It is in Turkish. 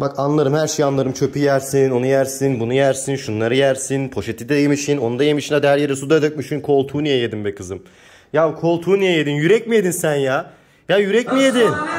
Bak anlarım her şeyi anlarım. Çöpü yersin, onu yersin, bunu yersin, şunları yersin. Poşeti de yemişin, onu da yemişin. Hadi her yere su da dökmüşün. Koltuğu niye yedin be kızım? Ya koltuğu niye yedin? Yürek mi yedin sen ya? Ya yürek mi yedin?